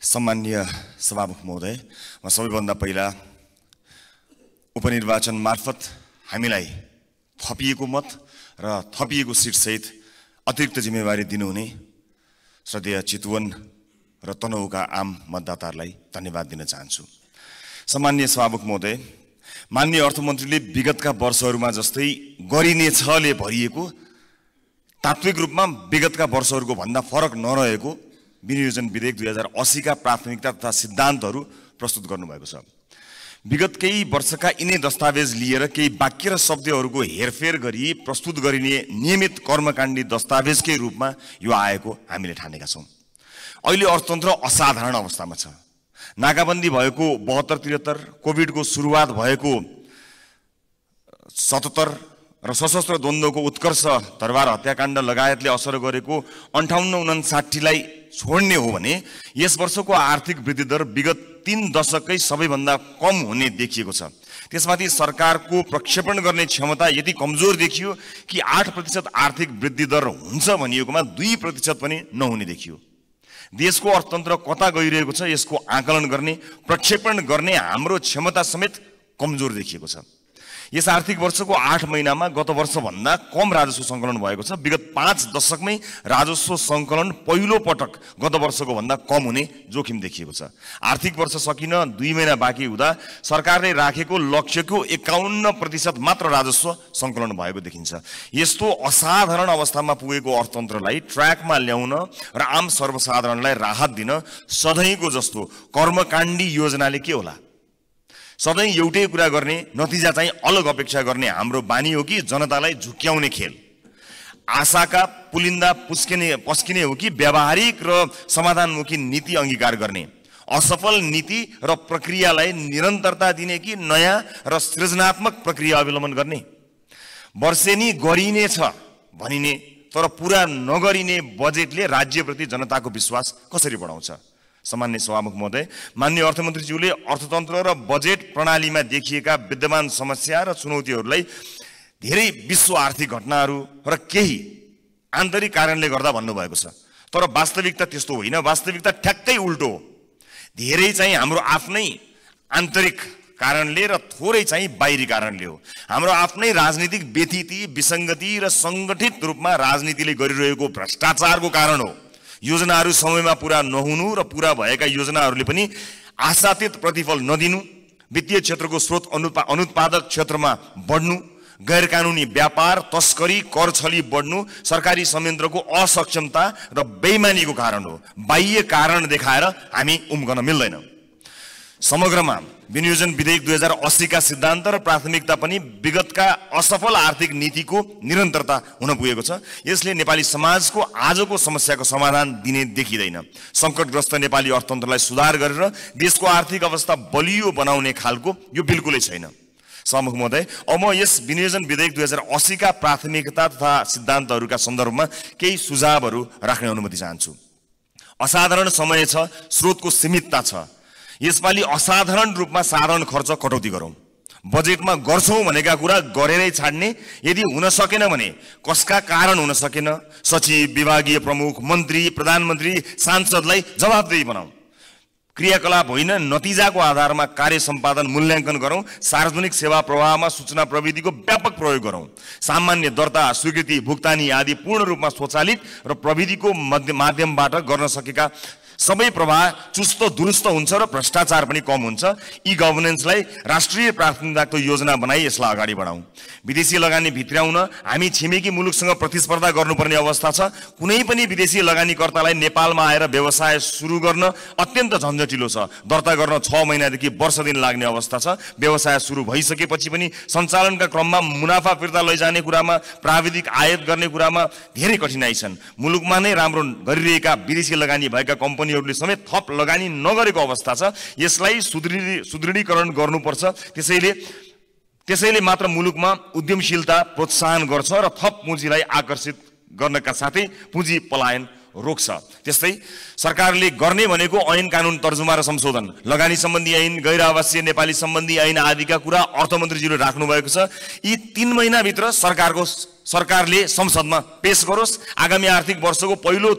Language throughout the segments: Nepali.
सम्मान्य सभामुख महोदय म सबैभन्दा पहिला उपनिर्वाचन मार्फत हामीलाई थपिएको मत र थपिएको सिटसहित अतिरिक्त जिम्मेवारी दिनुहुने श्रद्धेय चितवन र तनहुका आम मतदाताहरूलाई धन्यवाद दिन चाहन्छु सम्मान्य सभामुख महोदय माननीय अर्थमन्त्रीले विगतका वर्षहरूमा जस्तै गरिनेछले भरिएको तात्विक रूपमा विगतका वर्षहरूको भन्दा फरक नरहेको विनियोजन विधेयक दुई हजार असीका प्राथमिकता तथा सिद्धान्तहरू प्रस्तुत गर्नुभएको छ विगत केही वर्षका यिनै दस्तावेज लिएर केही वाक्य र शब्दहरूको हेरफेर गरी प्रस्तुत गरिने नियमित कर्मकाण्डी दस्तावेजकै रूपमा यो आएको हामीले ठानेका छौँ अहिले अर्थतन्त्र असाधारण अवस्थामा छ नाकाबन्दी भएको बहत्तर त्रिहत्तर कोभिडको सुरुवात भएको सतहत्तर र सशस्त्र द्वन्द्वको उत्कर्ष दरबार हत्याकाण्ड लगायतले असर गरेको अन्ठाउन्न उनासाठीलाई छोड्ने हो भने यस वर्षको आर्थिक वृद्धि दर विगत तिन दशकै सबैभन्दा कम हुने देखिएको छ त्यसमाथि सरकारको प्रक्षेपण गर्ने क्षमता यति कमजोर देखियो कि आठ प्रतिशत आर्थिक वृद्धि दर हुन्छ भनिएकोमा दुई प्रतिशत पनि नहुने देखियो देशको अर्थतन्त्र कता गइरहेको छ यसको आकलन गर्ने प्रक्षेपण गर्ने हाम्रो क्षमता समेत कमजोर देखिएको छ यस आर्थिक वर्षको आठ महिनामा गत वर्षभन्दा कम राजस्व सङ्कलन भएको छ विगत पाँच दशकमै राजस्व सङ्कलन पहिलो पटक गत वर्षको भन्दा कम हुने जोखिम देखिएको छ आर्थिक वर्ष सकिन दुई महिना बाँकी हुँदा सरकारले राखेको लक्ष्यको एकाउन्न प्रतिशत मात्र राजस्व सङ्कलन भएको देखिन्छ यस्तो असाधारण अवस्थामा पुगेको अर्थतन्त्रलाई ट्र्याकमा ल्याउन र आम सर्वसाधारणलाई राहत दिन सधैँको जस्तो कर्मकाण्डी योजनाले के होला सधैँ एउटै कुरा गर्ने नतिजा चाहिँ अलग अपेक्षा गर्ने हाम्रो बानी हो कि जनतालाई झुक्याउने खेल आशाका पुलिन्दा पुस्किने पस्किने हो कि व्यावहारिक र समाधानमुखी नीति अङ्गीकार गर्ने असफल नीति र प्रक्रियालाई निरन्तरता दिने कि नयाँ र सृजनात्मक प्रक्रिया अवलम्बन गर्ने वर्षेनी गरिनेछ भनिने तर पुरा नगरिने बजेटले राज्यप्रति जनताको विश्वास कसरी बढाउँछ सामान्य सभामुख महोदय मान्य अर्थमन्त्रीज्यूले अर्थतन्त्र र बजेट प्रणालीमा देखिएका विद्यमान समस्या र चुनौतीहरूलाई धेरै विश्व आर्थिक घटनाहरू र केही आन्तरिक कारणले गर्दा भन्नुभएको छ तर वास्तविकता त्यस्तो होइन वास्तविकता ठ्याक्कै उल्टो हो धेरै चाहिँ हाम्रो आफ्नै आन्तरिक कारणले र थोरै चाहिँ बाहिरी कारणले हो हाम्रो आफ्नै राजनीतिक व्यतिथि विसङ्गति र सङ्गठित रूपमा राजनीतिले गरिरहेको भ्रष्टाचारको कारण हो योजनाहरू समयमा पुरा नहुनु र पुरा भएका योजनाहरूले पनि आशातीत प्रतिफल नदिनु वित्तीय क्षेत्रको स्रोत अनुपा अनुत्पादक क्षेत्रमा बढ्नु गैर कानुनी व्यापार तस्करी कर छली बढ्नु सरकारी संयन्त्रको असक्षमता र बेइमानीको कारण हो बाह्य कारण देखाएर हामी उम्कन मिल्दैन समग्रमा विनियोजन विधेयक दुई हजार अस्सीका सिद्धान्त र प्राथमिकता पनि विगतका असफल आर्थिक नीतिको निरन्तरता हुन पुगेको छ यसले नेपाली समाजको आजको समस्याको समाधान दिने देखिँदैन सङ्कटग्रस्त नेपाली अर्थतन्त्रलाई सुधार गरेर देशको आर्थिक अवस्था बलियो बनाउने खालको यो बिल्कुलै छैन समूह महोदय अब म यस विनियोजन विधेयक दुई हजार अस्सीका प्राथमिकता तथा सिद्धान्तहरूका सन्दर्भमा केही सुझावहरू राख्ने अनुमति चाहन्छु असाधारण समय छ स्रोतको सीमितता छ यसपालि असाधारण रूपमा साधारण खर्च कटौती गरौँ बजेटमा गर्छौँ भनेका कुरा गरेरै छाड्ने यदि हुन सकेन भने कसका कारण हुन सकेन सचिव विभागीय प्रमुख मन्त्री प्रधानमन्त्री सांसदलाई जवाबदेही बनाऊ क्रियाकलाप होइन नतिजाको आधारमा कार्य सम्पादन मूल्याङ्कन गरौँ सार्वजनिक सेवा प्रवाहमा सूचना प्रविधिको व्यापक प्रयोग गरौँ सामान्य दर्ता स्वीकृति भुक्तानी आदि पूर्ण रूपमा स्वचालित र प्रविधिको माध्यमबाट गर्न सकेका सबै प्रवाह चुस्त दुरुस्त हुन्छ र भ्रष्टाचार पनि कम हुन्छ यी गभर्नेन्सलाई राष्ट्रिय प्राथमिकताको योजना बनाई यसलाई अगाडि बढाउँ विदेशी लगानी भित्राउन हामी छिमेकी मुलुकसँग प्रतिस्पर्धा गर्नुपर्ने अवस्था छ कुनै पनि विदेशी लगानीकर्तालाई नेपालमा आएर व्यवसाय सुरु गर्न अत्यन्त झन्झटिलो छ दर्ता गर्न छ महिनादेखि वर्ष दिन लाग्ने अवस्था छ व्यवसाय सुरु भइसकेपछि पनि सञ्चालनका क्रममा मुनाफा फिर्ता लैजाने कुरामा प्राविधिक आयात गर्ने कुरामा धेरै कठिनाइ छन् मुलुकमा नै राम्रो गरिरहेका विदेशी लगानी भएका कम्पनी कम्पनीहरूले समेत थप लगानी नगरेको अवस्था छ यसलाई सुदृढ सुदृढीकरण गर्नुपर्छ त्यसैले त्यसैले मात्र मुलुकमा उद्यमशीलता प्रोत्साहन गर्छ र थप पुँजीलाई आकर्षित गर्नका साथै पुँजी पलायन रोक्छ त्यस्तै सरकारले गर्ने भनेको ऐन कानुन तर्जुमा र संशोधन लगानी सम्बन्धी ऐन गैर आवासीय नेपाली सम्बन्धी ऐन आदिका कुरा अर्थमन्त्रीज्यूले राख्नुभएको छ यी तिन महिनाभित्र सरकारको सरकारले संसदमा पेश गरोस् आगामी आर्थिक वर्षको पहिलो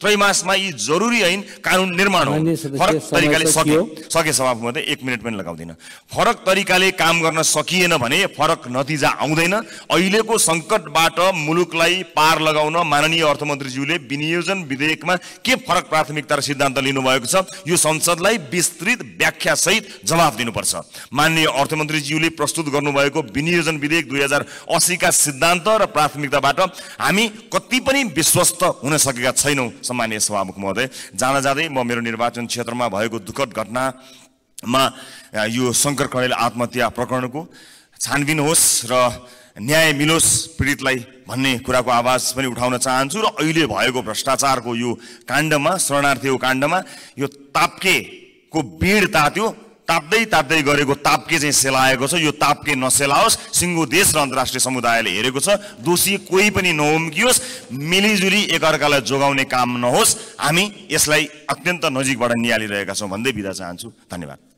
त्रैमासमा यी जरुरी ऐन कानुन निर्माण हो फरक तरिकाले सके सके सभामा त एक मिनट पनि लगाउँदैन फरक तरिकाले काम गर्न सकिएन भने फरक नतिजा आउँदैन अहिलेको सङ्कटबाट मुलुकलाई पार लगाउन माननीय अर्थमन्त्रीज्यूले विनियोजन विधेयकमा के फरक प्राथमिकता र सिद्धान्त लिनुभएको छ यो संसदलाई विस्तृत व्याख्यासहित जवाब दिनुपर्छ माननीय अर्थमन्त्रीज्यूले प्रस्तुत गर्नुभएको विनियोजन विधेयक दुई हजार असीका सिद्धान्त र प्राथमिकताबाट हामी कति पनि विश्वस्त हुन सकेका छैनौँ सम्मानीय सभामुख महोदय जाँदा जाँदै म मेरो निर्वाचन क्षेत्रमा भएको दुःखद घटनामा यो शङ्कर कणेल आत्महत्या प्रकरणको छानबिन होस् र न्याय मिलोस् पीडितलाई भन्ने कुराको आवाज पनि उठाउन चाहन्छु र अहिले भएको भ्रष्टाचारको यो काण्डमा शरणार्थीको काण्डमा यो तापकेको बिड तात्यो ताप्दै ताप्दै गरेको ताप्के चाहिँ सेलाएको छ यो ताप्के नसेलाओस् सिङ्गो देश र अन्तर्राष्ट्रिय समुदायले हेरेको छ दोषी कोही पनि नहुम्कियोस् मिलिजुली एकअर्कालाई जोगाउने काम नहोस् हामी यसलाई अत्यन्त नजिकबाट निहालिरहेका छौँ भन्दै बिदा चाहन्छु धन्यवाद